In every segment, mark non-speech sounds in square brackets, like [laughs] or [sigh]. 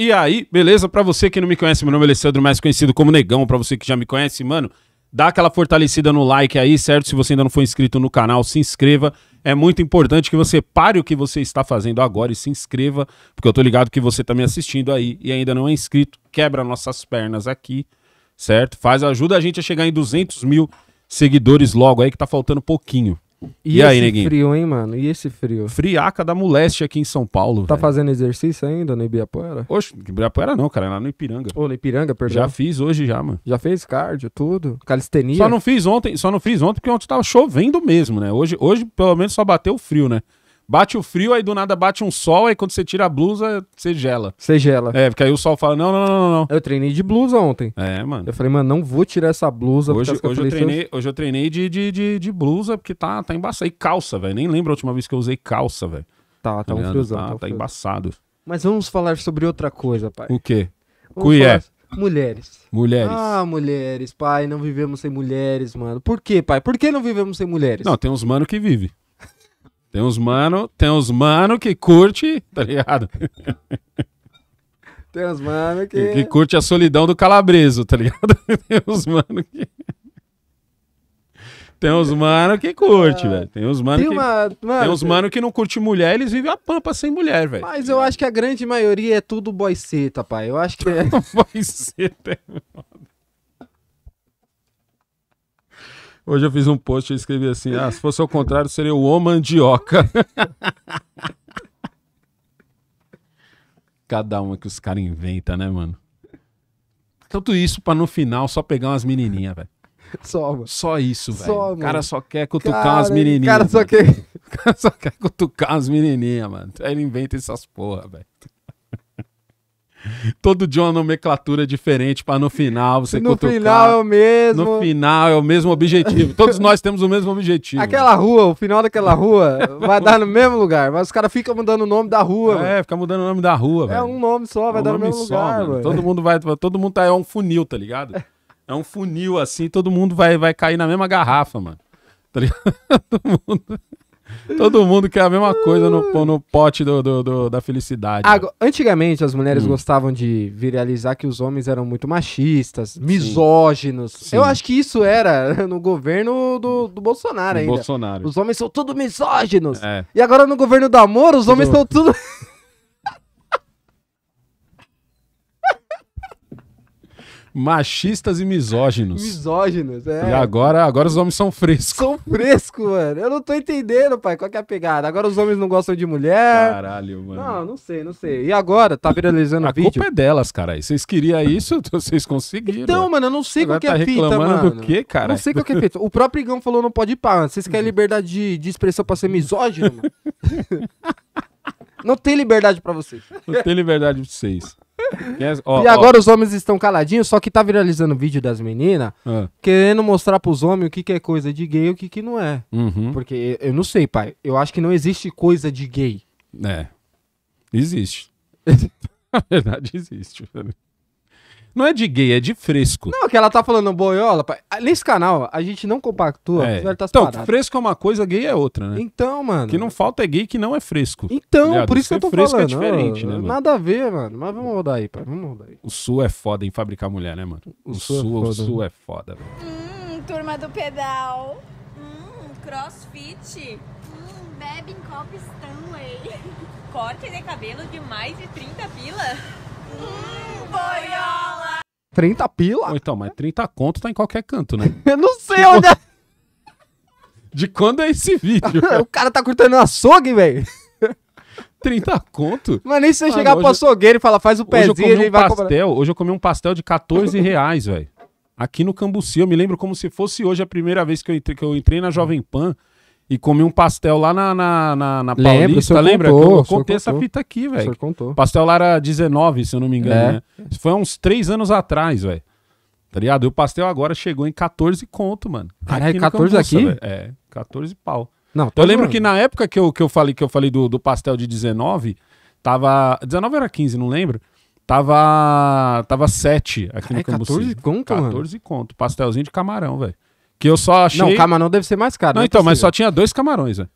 E aí, beleza? Para você que não me conhece, meu nome é Alessandro, mais conhecido como Negão. Para você que já me conhece, mano, dá aquela fortalecida no like aí, certo? Se você ainda não for inscrito no canal, se inscreva. É muito importante que você pare o que você está fazendo agora e se inscreva, porque eu tô ligado que você tá me assistindo aí e ainda não é inscrito. Quebra nossas pernas aqui, certo? Faz, ajuda a gente a chegar em 200 mil seguidores logo aí, que tá faltando pouquinho, e, e aí, neguinho? frio, hein, mano? E esse frio? Friaca da moleste aqui em São Paulo. Tá véio. fazendo exercício ainda no Ibiapuera? Oxe, Ibiapuera não, cara. É lá no Ipiranga. Ô, no Ipiranga, perdão. Já fiz hoje já, mano. Já fez cardio, tudo? Calistenia? Só não fiz ontem, só não fiz ontem porque ontem tava chovendo mesmo, né? Hoje, hoje pelo menos, só bateu frio, né? Bate o frio, aí do nada bate um sol, aí quando você tira a blusa, você gela. Você gela. É, porque aí o sol fala: não, não, não, não. Eu treinei de blusa ontem. É, mano. Eu falei, mano, não vou tirar essa blusa. Hoje, hoje, eu, treinei, hoje eu treinei de, de, de, de blusa, porque tá, tá embaçado. E calça, velho. Nem lembro a última vez que eu usei calça, velho. Tá, tá, tá um friozão. Tá, tá, tá embaçado. Mas vamos falar sobre outra coisa, pai. O quê? Cuié. Mulheres. Mulheres. Ah, mulheres, pai, não vivemos sem mulheres, mano. Por quê, pai? Por que não vivemos sem mulheres? Não, tem uns mano que vive. Tem uns mano, tem uns mano que curte, tá ligado? Tem uns mano que... que... que. curte a solidão do calabreso, tá ligado? [laughs] Tem uns mano que. Tem uns mano que curte, ah, velho. Tem uns mano tem que. Uma... Mano, tem uns mano que não curte mulher, eles vivem a pampa sem mulher, velho. Mas eu acho que a grande maioria é tudo boiceta, pai. Eu acho que é. [laughs] boiceta. É Hoje eu fiz um post e escrevi assim: ah, se fosse ao contrário, seria o O Mandioca. [laughs] Cada uma que os caras inventam, né, mano? Tanto isso pra no final só pegar umas menininhas, velho. Só, mano. Só isso, velho. O cara só quer cutucar cara, umas menininhas. O cara só quer. [laughs] O cara só quer cutucar umas menininhas, mano. Aí ele inventa essas porra, velho. Todo dia uma nomenclatura diferente para no final você No cutucar. final é o mesmo. No final é o mesmo objetivo. Todos nós temos o mesmo objetivo. Aquela rua, o final daquela rua vai dar no mesmo lugar, mas os caras ficam mudando o nome da rua. É, mano. fica mudando o nome da rua, É velho. um nome só, vai é um dar no mesmo só, lugar, Mano. Todo mundo vai, todo mundo tá é um funil, tá ligado? É um funil assim, todo mundo vai vai cair na mesma garrafa, mano. Tá ligado? [laughs] todo mundo Todo mundo quer a mesma ah. coisa no, no pote do, do, do, da felicidade. Agora, antigamente as mulheres hum. gostavam de viralizar que os homens eram muito machistas, misóginos. Sim. Eu acho que isso era [laughs] no governo do, do Bolsonaro ainda. Bolsonaro. Os homens são tudo misóginos. É. E agora no governo do amor, os homens são tudo. [laughs] Machistas e misóginos. Misóginos, é. E agora, agora os homens são frescos. São frescos, mano. Eu não tô entendendo, pai, qual que é a pegada. Agora os homens não gostam de mulher. Caralho, mano. Não, não sei, não sei. E agora? Tá viralizando a vídeo? A culpa é delas, cara. vocês queriam isso, [laughs] vocês conseguiram. Então, mano, eu não sei agora qual que tá é a fita, mano. reclamando do quê, cara? Não sei qual que é a fita. O próprio Igão falou não pode ir pá, Vocês querem uhum. liberdade de, de expressão pra ser misógino, mano? [laughs] Não tem liberdade para vocês. Não tem liberdade pra vocês. Yes, oh, e agora oh. os homens estão caladinhos, só que tá viralizando vídeo das meninas ah. querendo mostrar pros homens o que, que é coisa de gay e o que, que não é. Uhum. Porque eu não sei, pai. Eu acho que não existe coisa de gay. É. Existe. [laughs] Na verdade, existe. Não é de gay, é de fresco. Não, que ela tá falando boiola, pai. Ah, nesse canal, a gente não compactua. É. Tá então, fresco é uma coisa, gay é outra, né? Então, mano. que não falta é gay que não é fresco. Então, por isso que eu tô fresco é falando. fresco é diferente, não, né, mano? Nada a ver, mano. Mas vamos rodar aí, pai. Vamos rodar aí. O sul é foda em fabricar mulher, né, mano? O, o sul, é sul, é foda, o sul é foda, velho. Hum, turma do pedal. Hum, crossfit. Hum, bebe em copo Stanley. Corte de cabelo de mais de 30 pila. Boiola! 30 pila? Ou então, mas 30 conto tá em qualquer canto, né? [laughs] Eu não sei onde é. [laughs] De quando é esse vídeo? [laughs] o cara tá cortando açougue, velho. 30 conto? Mas nem se você chegar hoje... pro açougueiro e falar, faz o pezinho, hoje eu comi um vai pastel, comprar... Hoje eu comi um pastel de 14 reais, velho. Aqui no Cambuci, eu me lembro como se fosse hoje a primeira vez que eu entrei, que eu entrei na Jovem Pan e comi um pastel lá na, na, na, na lembra, Paulista, lembra? eu contei essa contou, fita aqui, velho. contou. Pastel lá era 19, se eu não me engano, é. né? Isso foi há uns três anos atrás, velho. Tá ligado? E o pastel agora chegou em 14 conto, mano. Caralho, aqui 14 aqui? Véio. É, 14 pau. Não, eu tá lembro que na época que eu, que eu falei que eu falei do, do pastel de 19, tava. 19 era 15, não lembro. Tava. Tava 7 aqui Caralho, no Cambuci. 14 conto, 14 mano. conto. Pastelzinho de camarão, velho. Que eu só achei. Não, camarão deve ser mais caro. Não, não né? então, é mas só tinha dois camarões, né?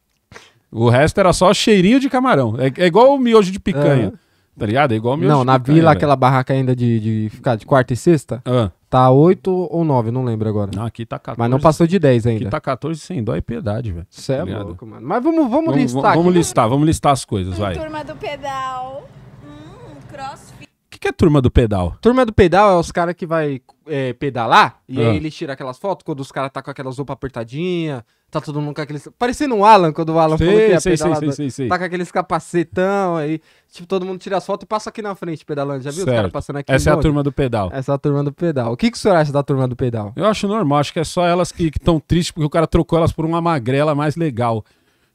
O resto era só cheirinho de camarão. É, é igual o miojo de picanha. Ah. Tá ligado? É igual o miojo Não, de na picanha, vila, velho. aquela barraca ainda de, de ficar de quarta e sexta, ah. tá 8 ou 9, não lembro agora. Não, aqui tá 14. Mas não passou de 10 ainda. Aqui tá 14 sem dó e piedade, velho. Isso é tá louco, mano. Mas vamos, vamos, vamos listar. aqui. vamos listar, vamos listar as coisas, vai. Turma do pedal. Hum, crossfit. O que, que é turma do pedal? Turma do pedal é os caras que vai é, pedalar, e ah. aí ele tira aquelas fotos quando os caras tá com aquelas roupas apertadinha, tá todo mundo com aqueles. Parecendo o Alan, quando o Alan sei, falou que ia sei, pedalar. Sei, sei, sei, Tá com aqueles capacetão aí. Tipo, todo mundo tira as fotos e passa aqui na frente pedalando. Já viu certo. os caras passando aqui? Essa é a turma do pedal. Essa é a turma do pedal. O que, que o senhor acha da turma do pedal? Eu acho normal, acho que é só elas que estão tristes porque o cara trocou elas por uma magrela mais legal.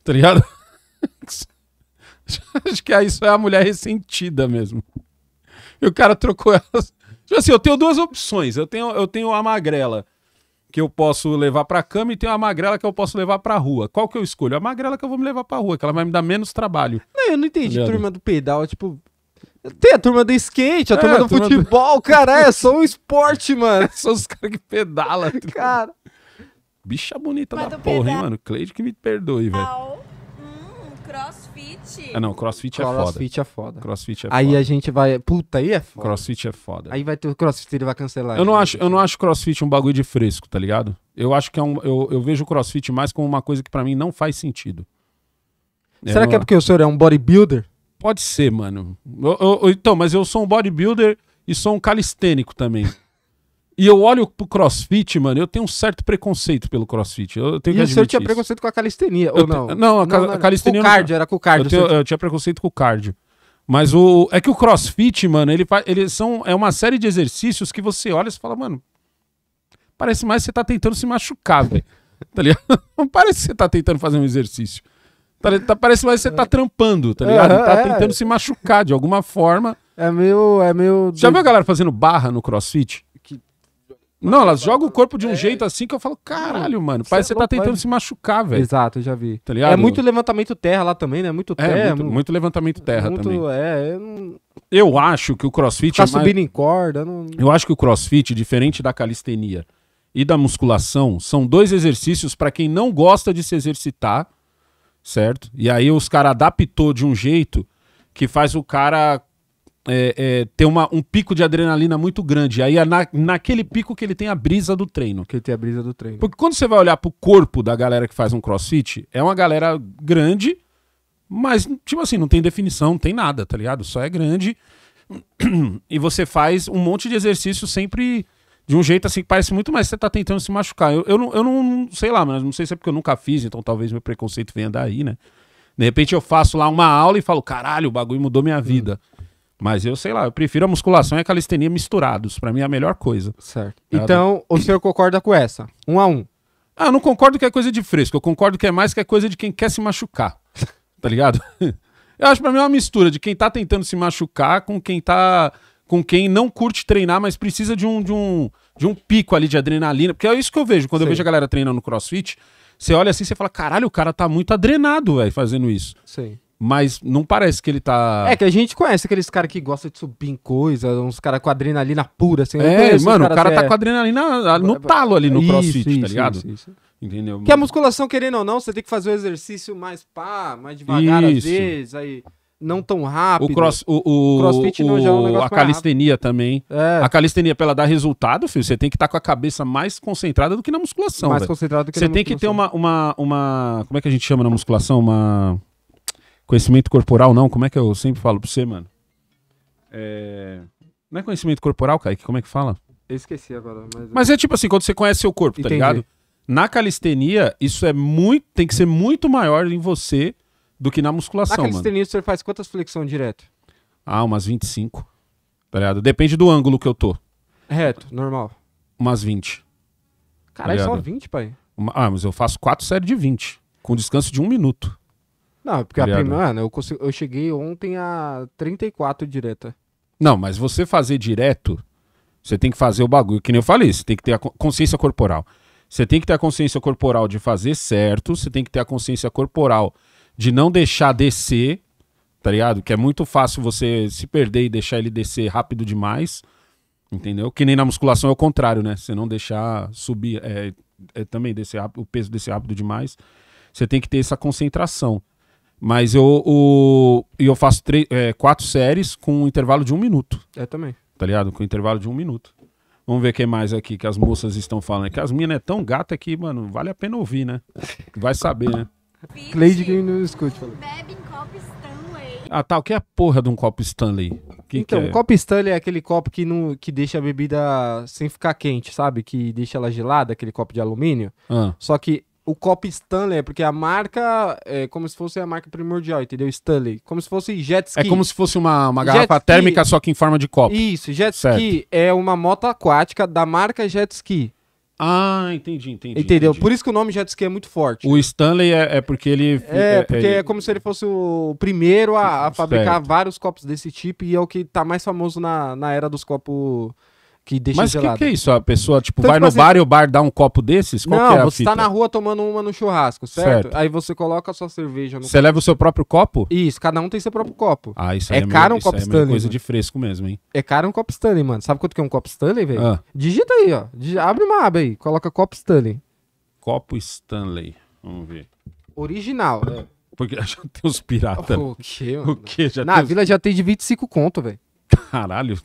Tá ligado? [laughs] acho que é isso é a mulher ressentida mesmo. E o cara trocou elas Tipo assim, eu tenho duas opções. Eu tenho, eu tenho a magrela que eu posso levar para cama e tem a magrela que eu posso levar para rua. Qual que eu escolho? A magrela que eu vou me levar para rua, que ela vai me dar menos trabalho. Não, eu não entendi. Turma do pedal, tipo, tem a turma do skate, a é, turma do a turma futebol, do... cara, é só um esporte, mano. São [laughs] os caras que pedalam [laughs] cara. Bicha bonita Mas da porra, hein, mano. Cleide que me perdoe, velho. Hum, cross crossfit. Ah, não, crossfit é foda. Crossfit é foda. Crossfit é foda. Aí a gente vai. Puta, aí é foda. Crossfit é foda. Aí vai ter o crossfit, ele vai cancelar. Eu não, acho, eu não acho crossfit um bagulho de fresco, tá ligado? Eu acho que é um. Eu, eu vejo o crossfit mais como uma coisa que para mim não faz sentido. Será eu, que é porque o senhor é um bodybuilder? Pode ser, mano. Eu, eu, então, mas eu sou um bodybuilder e sou um calistênico também. E eu olho pro crossfit, mano, eu tenho um certo preconceito pelo crossfit. Eu tenho e que Você tinha isso. preconceito com a calistenia, ou eu não? Te... Não, a, não, não, a calistenia. Com o cardio, era com o cardio. Eu, tenho, eu tinha preconceito com o cardio. Mas o é que o CrossFit, mano, ele, ele são é uma série de exercícios que você olha e fala, mano, parece mais que você tá tentando se machucar, velho. [laughs] Tá ligado? Não parece que você tá tentando fazer um exercício. Tá, tá parece mais que você tá é. trampando, tá ligado? Uhum, tá é, tentando se machucar de alguma forma. É meio é meio Já viu a galera fazendo barra no CrossFit? Não, elas jogam o corpo de um é. jeito assim que eu falo, caralho, mano, parece é que você tá tentando se machucar, velho. Exato, eu já vi. Tá é ligado? É muito levantamento terra lá também, né? Muito é, terra. É, muito, muito, muito levantamento terra muito, também. É, eu, eu acho que o crossfit... Tá é mais... subindo em corda. Não... Eu acho que o crossfit, diferente da calistenia e da musculação, são dois exercícios para quem não gosta de se exercitar, certo? E aí os caras adaptou de um jeito que faz o cara é, é, ter uma, um pico de adrenalina muito grande. Aí é na, naquele pico que ele tem a brisa do treino. Que ele tem a brisa do treino. Porque quando você vai olhar pro corpo da galera que faz um crossfit, é uma galera grande, mas, tipo assim, não tem definição, não tem nada, tá ligado? Só é grande. E você faz um monte de exercício sempre de um jeito assim que parece muito mais você tá tentando se machucar. Eu, eu, não, eu não sei lá, mas não sei se é porque eu nunca fiz, então talvez meu preconceito venha daí, né? De repente eu faço lá uma aula e falo, caralho, o bagulho mudou minha hum. vida. Hum. Mas eu sei lá, eu prefiro a musculação e a calistenia misturados. Para mim é a melhor coisa. Certo. Tá então, o senhor concorda com essa? Um a um. Ah, eu não concordo que é coisa de fresco. Eu concordo que é mais que é coisa de quem quer se machucar. [laughs] tá ligado? eu acho para mim é uma mistura de quem tá tentando se machucar com quem tá com quem não curte treinar, mas precisa de um de um de um pico ali de adrenalina, porque é isso que eu vejo quando Sei. eu vejo a galera treinando no CrossFit. Você olha assim, você fala, caralho, o cara tá muito adrenado, velho, fazendo isso. Sei. Mas não parece que ele tá. É que a gente conhece aqueles caras que gostam de subir em coisa, uns caras com adrenalina pura, assim. É, mano, o cara tá é... com adrenalina no talo ali no isso, crossfit, tá isso, tá ligado? Isso, isso. Entendeu? Que a musculação, querendo ou não, você tem que fazer o exercício mais pá, mais devagar isso. às vezes, aí não tão rápido. O, cross, o, o, o crossfit não já é um negócio A calistenia também. É. A calistenia, pra ela dar resultado, filho, você tem que estar tá com a cabeça mais concentrada do que na musculação. Mais concentrada do que Você tem musculação. que ter uma, uma, uma. Como é que a gente chama na musculação? Uma. Conhecimento corporal não, como é que eu sempre falo pra você, mano? É... Não é conhecimento corporal, Kaique? Como é que fala? Eu esqueci agora. Mas, mas é tipo assim, quando você conhece seu corpo, tá Entendi. tá ligado? Na calistenia, isso é muito. tem que ser muito maior em você do que na musculação. Na calistenia, mano. você faz quantas flexões direto? Ah, umas 25. Tá ligado? Depende do ângulo que eu tô. Reto, normal. Umas 20. Caralho, tá só 20, pai. ah, mas eu faço 4 séries de 20. Com descanso de um minuto. Não, porque Criado. a primeira, mano, né, eu, consegui, eu cheguei ontem a 34 direta. Não, mas você fazer direto, você tem que fazer o bagulho, que nem eu falei, você tem que ter a consciência corporal. Você tem que ter a consciência corporal de fazer certo, você tem que ter a consciência corporal de não deixar descer, tá ligado? Que é muito fácil você se perder e deixar ele descer rápido demais, entendeu? Que nem na musculação é o contrário, né? Você não deixar subir, é, é também descer o peso descer rápido demais. Você tem que ter essa concentração. Mas eu, o, eu faço três, é, quatro séries com um intervalo de um minuto. É também. Tá ligado? Com um intervalo de um minuto. Vamos ver o que mais aqui que as moças estão falando. É que as minas é tão gata que, mano, vale a pena ouvir, né? Vai saber, né? Cleide quem não escute. Falou. Bebe em copo Stanley. Ah, tal. Tá, o que é a porra de um copo Stanley? Que então, que é? o copo Stanley é aquele copo que, não, que deixa a bebida sem ficar quente, sabe? Que deixa ela gelada, aquele copo de alumínio. Ah. Só que o copo Stanley, é porque a marca é como se fosse a marca primordial, entendeu? Stanley. Como se fosse jet ski. É como se fosse uma, uma garrafa jet térmica, ski. só que em forma de copo. Isso, jet certo. ski é uma moto aquática da marca jet ski. Ah, entendi, entendi. Entendeu? Entendi. Por isso que o nome jet ski é muito forte. O né? Stanley é, é, porque ele. É, é, é porque é, ele... é, como se ele fosse o primeiro a, a fabricar vários copos desse tipo e é o que tá mais famoso na, na era dos copos que deixa Mas gelado. Mas o que, é isso? A pessoa, tipo, então, vai tipo no assim, bar e o bar dá um copo desses? Qual não, é você tá fita? tá na rua tomando uma no churrasco, certo? certo. Aí você coloca a sua cerveja no Você copo. leva o seu próprio copo? Isso, cada um tem seu próprio copo. Ah, isso aí é, é caro um copo é Stanley. É coisa mano. de fresco mesmo, hein? É caro um copo Stanley, mano. Sabe quanto que é um copo Stanley, velho? Ah. Digita aí, ó. Abre uma aba aí, coloca copo Stanley. Copo Stanley. Vamos ver. Original. É. Porque [laughs] já tem os piratas. O quê, mano? O quê? Já Na vila os... já tem de 25 conto, velho. Caralho.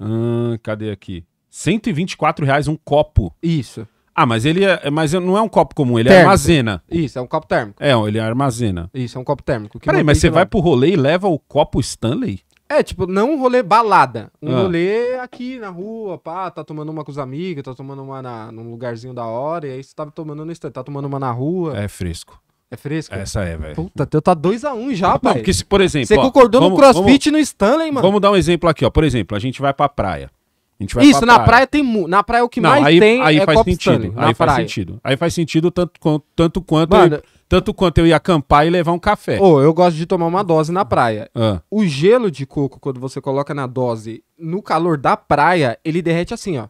Hum, cadê aqui? 124 reais um copo. Isso. Ah, mas ele é, mas não é um copo comum, ele térmico. armazena. Isso, é um copo térmico. É, ele armazena. Isso, é um copo térmico. Peraí, mas você vai pro rolê e leva o copo Stanley? É, tipo, não um rolê balada. Um ah. rolê aqui na rua, pá, tá tomando uma com os amigos, tá tomando uma na, num lugarzinho da hora, e aí você tá tomando no instante, tá tomando uma na rua. É fresco. É fresco? Essa é, velho. Puta, teu tá 2x1 um já, pai. Não, porque se, por exemplo. Você ó, concordou vamos, no crossfit vamos, no Stanley, mano. Vamos dar um exemplo aqui, ó. Por exemplo, a gente vai pra praia. A gente vai Isso, pra na praia. praia tem. Na praia é o que não, mais aí, tem aí é faz Cop sentido. Stanley, aí faz praia. sentido. Aí faz sentido tanto, tanto quanto. Mano, eu, tanto quanto eu ia acampar e levar um café. Ô, oh, eu gosto de tomar uma dose na praia. Ah. O gelo de coco, quando você coloca na dose no calor da praia, ele derrete assim, ó.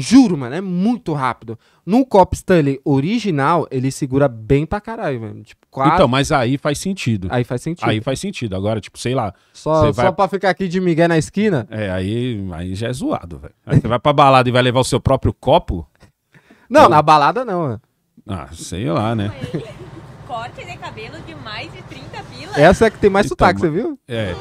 Juro, mano, é muito rápido. No Cop Stanley original, ele segura bem pra caralho, velho. Tipo, quase... Então, mas aí faz sentido. Aí faz sentido. Aí faz sentido. Agora, tipo, sei lá. Só, só vai... pra ficar aqui de migué na esquina? É, aí, aí já é zoado, velho. Aí você vai pra balada e vai levar o seu próprio copo? Não, Ou... na balada não, mano. Né? Ah, sei lá, né? Corte de cabelo de mais de 30 pilas. Essa é que tem mais então, sotaque, você viu? É.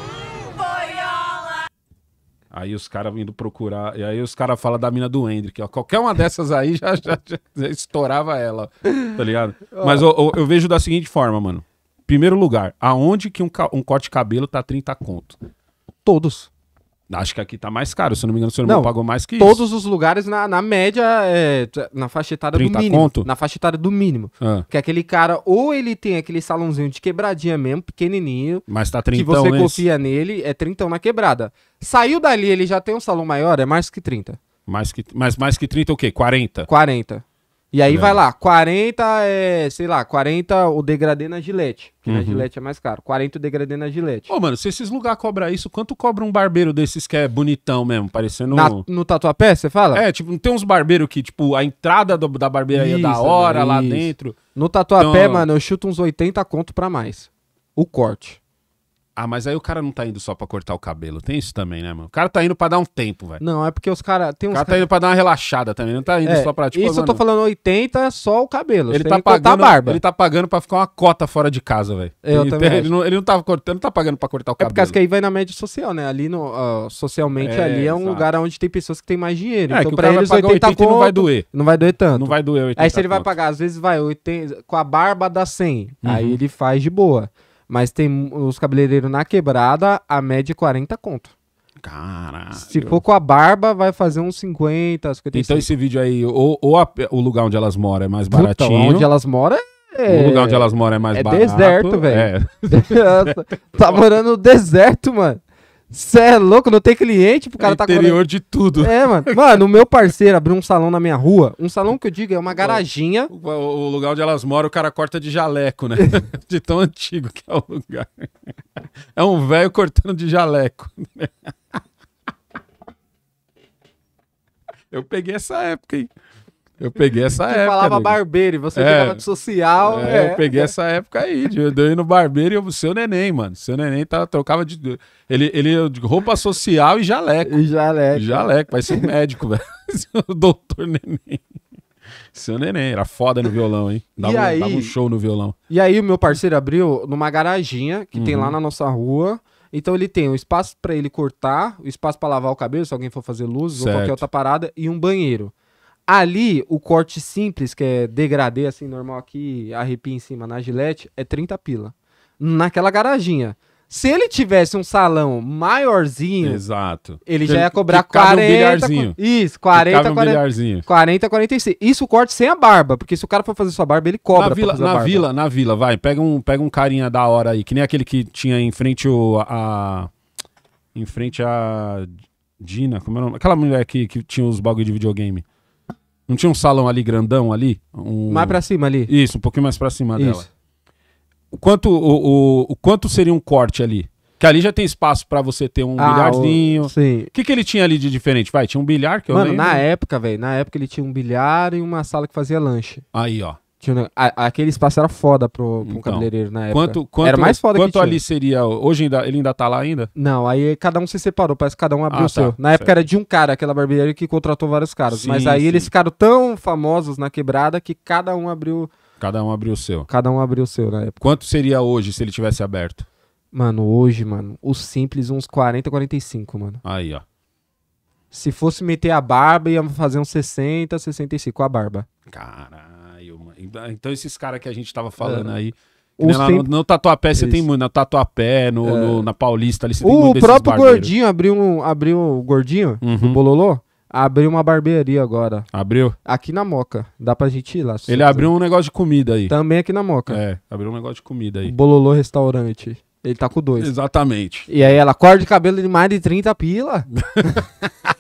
Aí os caras vindo procurar. E aí os caras falam da mina do Hendrick. Ó, qualquer uma dessas aí já, já, já estourava ela. Tá ligado? Mas eu, eu, vejo da seguinte forma, mano. Primeiro lugar, aonde que um, um corte de cabelo tá 30 conto? Todos. Acho que aqui tá mais caro, se não me engano, o seu irmão pagou mais que isso. Todos os lugares, na, na média, é, na faixa etária do mínimo. Conto? Na faixa etária do mínimo. Ah. Que é aquele cara, ou ele tem aquele salãozinho de quebradinha mesmo, pequenininho. Mas tá 30 Que você esse. É confia nele, é 30 na quebrada. Saiu dali, ele já tem um salão maior, é mais que 30. Mais que, mas mais que 30 é o quê? 40? 40. E aí é. vai né? lá, 40 é, sei lá, 40 o degradê na gilete que uhum. na gilete é mais caro. 40 o degradê na gilete Ô, oh, mano, se esses lugares cobram isso, quanto cobra um barbeiro desses que é bonitão mesmo, parecendo... Na, no tatuapé, você fala? É, tipo, não tem uns barbeiros que, tipo, a entrada do, da barbearia isso, é da hora, lá dentro... No tatuapé, então... mano, eu chuto uns 80 conto pra mais. O corte. Ah, mas aí o cara não tá indo só pra cortar o cabelo. Tem isso também, né, mano? O cara tá indo pra dar um tempo, velho. Não, é porque os caras. O cara, cara tá indo pra dar uma relaxada também. Não tá indo é, só pra tipo. Isso eu tô falando 80 é só o cabelo. Ele tá pagando. A barba. Ele tá pagando pra ficar uma cota fora de casa, velho. É, eu ele, também. Ele, ele, não, ele não tá cortando, tá pagando pra cortar o é cabelo. É porque acho que aí vai na média social, né? Ali no. Uh, socialmente, é, ali é um lugar onde tem pessoas que tem mais dinheiro. É, então que pra eles vai pagar 80, 80 conto, não vai doer. Não vai doer tanto. Não vai doer 80. Aí se ele vai pagar, às vezes vai 80, com a barba dá 100. Uhum. Aí ele faz de boa. Mas tem os cabeleireiros na quebrada, a média é 40 conto. Caralho. Se for com a barba, vai fazer uns 50, 55. Então esse vídeo aí, ou, ou a, o lugar onde elas moram é mais Puta, baratinho. onde elas moram é... O lugar onde elas moram é mais é barato. Deserto, é deserto, [laughs] velho. tá morando no deserto, mano. Você é louco, não tem cliente pro cara é tá interior de tudo. É, mano. [laughs] Mano, o meu parceiro abriu um salão na minha rua. Um salão que eu digo é uma garaginha. O, o, o lugar onde elas moram, o cara corta de jaleco, né? [laughs] de tão antigo que é o lugar. É um velho cortando de jaleco. [laughs] Eu peguei essa época, hein? Eu peguei essa época. Você falava nego. barbeiro e você é, de social. É, é. Eu peguei essa época aí. De, eu ir no barbeiro e o seu neném, mano. Seu neném tava tá, trocava de. Ele, ele de roupa social e jaleco. E jaleco. Jaleco, vai ser um médico, [laughs] velho. Doutor neném. Seu neném, era foda no violão, hein? Dava, e aí, dava um show no violão. E aí, o meu parceiro abriu numa garaginha que uhum. tem lá na nossa rua. Então ele tem um espaço para ele cortar, o um espaço para lavar o cabelo, se alguém for fazer luz ou qualquer outra parada, e um banheiro. Ali, o corte simples, que é degradê, assim, normal aqui, arrepia em cima na gilete, é 30 pila. Naquela garaginha. Se ele tivesse um salão maiorzinho, Exato. ele já ia cobrar que 40. Um Isso, 40, um 40, bilharzinho. 40, 46. Isso o corte sem a barba, porque se o cara for fazer sua barba, ele cobra. Na vila, na barba. vila, na vila, vai. Pega um, pega um carinha da hora aí, que nem aquele que tinha em frente o, a. Em frente a. Dina, como é o nome? Aquela mulher que, que tinha os bagulho de videogame. Não tinha um salão ali grandão ali? Um... Mais pra cima ali? Isso, um pouquinho mais pra cima Isso. dela. O quanto, o, o, o, quanto seria um corte ali? Que ali já tem espaço para você ter um ah, bilhardinho. O... Sim. O que, que ele tinha ali de diferente? Vai, tinha um bilhar que eu Mano, lembro. na época, velho, na época ele tinha um bilhar e uma sala que fazia lanche. Aí, ó a, aquele espaço era foda pro, pro então, cabeleireiro na época. Quanto, quanto, era mais foda quanto que Quanto ali seria? Hoje ainda, ele ainda tá lá ainda? Não, aí cada um se separou, parece que cada um abriu ah, o tá, seu. Tá, na época certo. era de um cara, aquela barbearia que contratou vários caras. Sim, mas aí sim. eles ficaram tão famosos na quebrada que cada um abriu. Cada um abriu o seu. Cada um abriu o seu na época. Quanto seria hoje se ele tivesse aberto? Mano, hoje, mano, o simples uns 40, 45, mano. Aí, ó. Se fosse meter a barba, ia fazer uns 60, 65 a barba. Caralho. Então, então esses caras que a gente tava é. falando é. aí. não lá sempre... no, no Tatuapé você tem muito, na Tatuapé, no, é. no, na Paulista ali você tem O próprio Gordinho abriu um. Abriu o Gordinho, uhum. o Bololô. Abriu uma barbearia agora. Abriu? Aqui na Moca. Dá pra gente ir lá. Ele abriu um negócio de comida aí. Também aqui na Moca. É, abriu um negócio de comida aí. O Bololô Restaurante. Ele tá com dois. Exatamente. E aí ela corta de cabelo de mais de 30 pila. [laughs]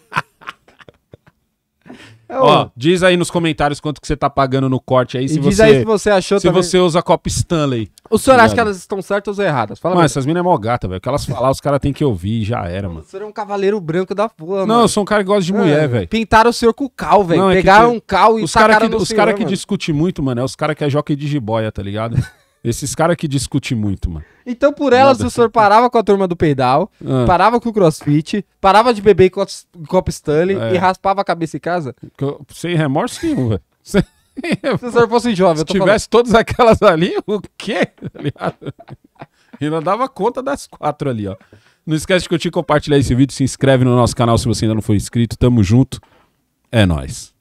É Ó, diz aí nos comentários quanto que você tá pagando no corte aí. Se diz você, aí se você achou Se também... você usa copo Stanley. O senhor acha que elas estão certas ou erradas? Fala Mas essas minas é mó gata, velho. O que elas falar, os caras têm que ouvir já era, mano. O senhor é um cavaleiro branco da porra, Não, eu sou um cara que gosta de mulher, é, velho. Pintaram o senhor com cal, velho. Pegaram é que... um cal e os tacaram cara que, Os caras que discutem muito, mano, é os caras que é jockey de jiboia, tá ligado? Esses caras que discutem muito, mano. Então, por elas, Nada. o senhor assim. parava com a turma do peidal, ah. parava com o crossfit, parava de beber co copo Stanley é. e raspava a cabeça em casa? Sem remorso nenhum, velho. [laughs] Sem... Se o senhor fosse jovem, Se tivesse falando. todas aquelas ali, o quê? [laughs] E não dava conta das quatro ali, ó. Não esquece de curtir, compartilhar esse vídeo, se inscreve no nosso canal se você ainda não for inscrito. Tamo junto. É nós.